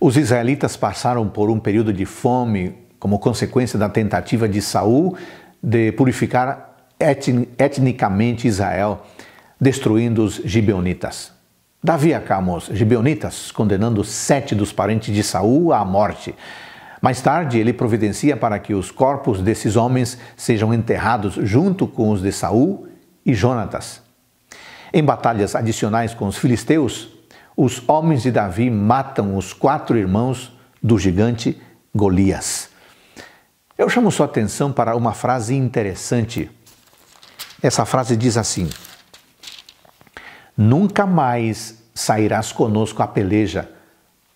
Os israelitas passaram por um período de fome como consequência da tentativa de Saul de purificar etnicamente Israel, destruindo os gibeonitas. Davi acalma os gibeonitas, condenando sete dos parentes de Saul à morte. Mais tarde, ele providencia para que os corpos desses homens sejam enterrados junto com os de Saul e Jonatas. Em batalhas adicionais com os filisteus, os homens de Davi matam os quatro irmãos do gigante Golias. Eu chamo sua atenção para uma frase interessante. Essa frase diz assim: Nunca mais sairás conosco à peleja,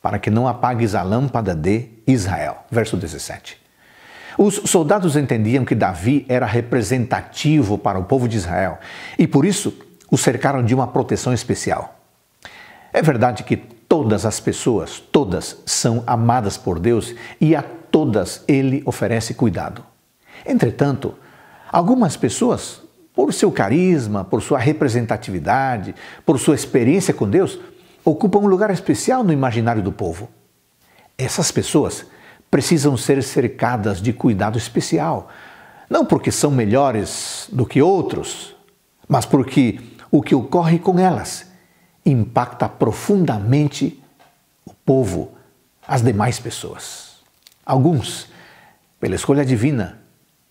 para que não apagues a lâmpada de Israel. Verso 17. Os soldados entendiam que Davi era representativo para o povo de Israel e por isso o cercaram de uma proteção especial. É verdade que todas as pessoas, todas, são amadas por Deus e a todas Ele oferece cuidado. Entretanto, algumas pessoas, por seu carisma, por sua representatividade, por sua experiência com Deus, ocupam um lugar especial no imaginário do povo. Essas pessoas precisam ser cercadas de cuidado especial, não porque são melhores do que outros, mas porque o que ocorre com elas impacta profundamente o povo, as demais pessoas. Alguns, pela escolha divina,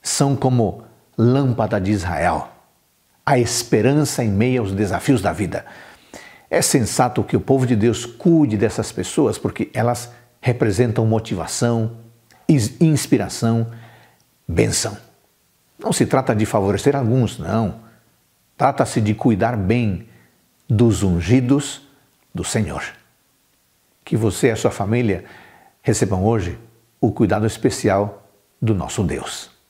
são como lâmpada de Israel, a esperança em meio aos desafios da vida. É sensato que o povo de Deus cuide dessas pessoas porque elas representam motivação, inspiração, benção. Não se trata de favorecer alguns, não. Trata-se de cuidar bem dos ungidos do Senhor. Que você e a sua família recebam hoje o cuidado especial do nosso Deus.